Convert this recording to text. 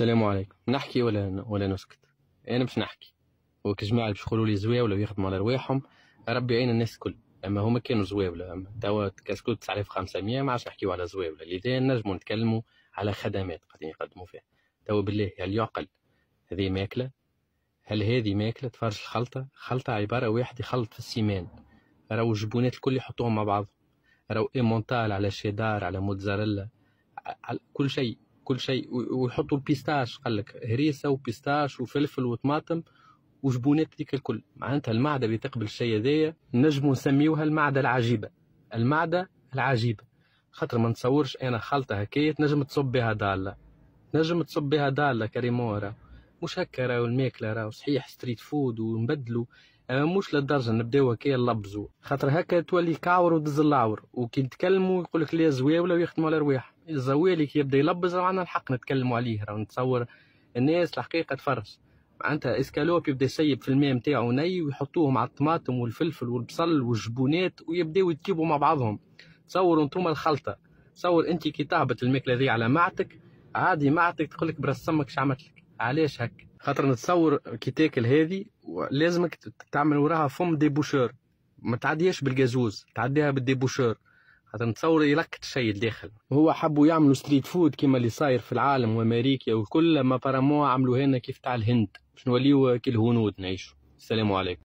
السلام عليكم نحكي ولا ولا نسكت انا باش نحكي وكجماعة باش يقولوا لي زواوله ويخدموا على رواحهم ربي يعين الناس الكل اما هما كانوا زواوله اما توا كاسكو 9500 ما عادش نحكيو على زواوله لذا نجموا نتكلموا على خدمات قاعدين يقدموا فيها توا بالله هل يعقل هذه ماكله هل هذه ماكله تفرج الخلطه خلطه عباره واحد يخلط في السيمان راهو الجبونات الكل يحطوهم مع بعض راهو ايمونتال على شيدار على موتزاريلا على كل شيء كل شيء ويحطوا البيستاش قال لك هريسه وبيستاش وفلفل وطماطم وجبونات هذيك الكل معناتها المعده اللي تقبل الشيء هذايا نجموا نسميوها المعده العجيبه المعده العجيبه خاطر ما نتصورش انا خلطه هكايا تنجم تصب بها داله تنجم تصب بها داله كريمون راه مش هكا راهو الماكله راهو صحيح ستريت فود ونبدلو أه، مش للدرجة نبداو هكا نلبزو خاطر هكا تولي كاور ودز العور وكي نتكلموا يقول لك لا زواولة ويخدموا على رواح الزوالي كي يبدا يلبز راه عندنا الحق نتكلموا عليه راه نتصور الناس الحقيقة تفرج معناتها اسكالوب يبدا يسيب في الماء نتاعو ني ويحطوهم على الطماطم والفلفل والبصل والجبونات ويبداو يتكيبوا مع بعضهم تصوروا انتوما الخلطة تصور انت كي تهبط الماكلة ذي على معتك عادي معتك تقول لك برسمك شعملت لك علاش هكا خاطر نتصور كي تاكل هذه لازمك تعمل وراها فم ديبوشور ما تعديهاش بالجازوز تعديها بالديبوشور خاطر نتصور يلقط الشيء الداخل هو حبوا يعملوا ستريت فود كيما اللي صاير في العالم وامريكا وكل ما بارامون عملوا لنا كيف تاع الهند باش نوليو كالهنود نعيشوا السلام عليكم